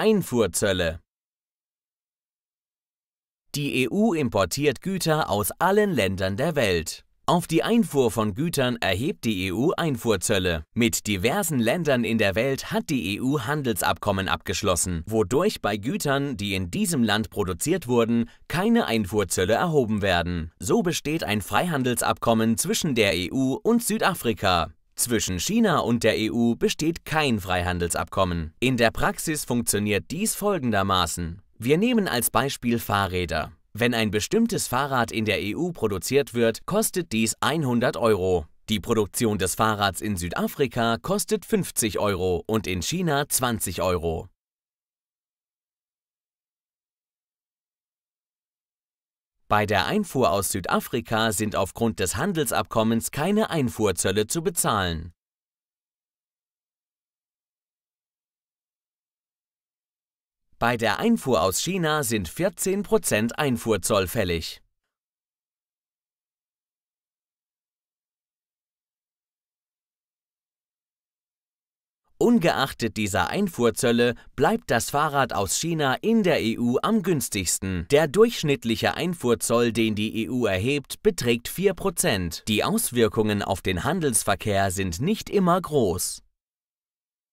Einfuhrzölle. Die EU importiert Güter aus allen Ländern der Welt. Auf die Einfuhr von Gütern erhebt die EU Einfuhrzölle. Mit diversen Ländern in der Welt hat die EU Handelsabkommen abgeschlossen, wodurch bei Gütern, die in diesem Land produziert wurden, keine Einfuhrzölle erhoben werden. So besteht ein Freihandelsabkommen zwischen der EU und Südafrika. Zwischen China und der EU besteht kein Freihandelsabkommen. In der Praxis funktioniert dies folgendermaßen. Wir nehmen als Beispiel Fahrräder. Wenn ein bestimmtes Fahrrad in der EU produziert wird, kostet dies 100 Euro. Die Produktion des Fahrrads in Südafrika kostet 50 Euro und in China 20 Euro. Bei der Einfuhr aus Südafrika sind aufgrund des Handelsabkommens keine Einfuhrzölle zu bezahlen. Bei der Einfuhr aus China sind 14% Einfuhrzoll fällig. Ungeachtet dieser Einfuhrzölle bleibt das Fahrrad aus China in der EU am günstigsten. Der durchschnittliche Einfuhrzoll, den die EU erhebt, beträgt 4%. Die Auswirkungen auf den Handelsverkehr sind nicht immer groß.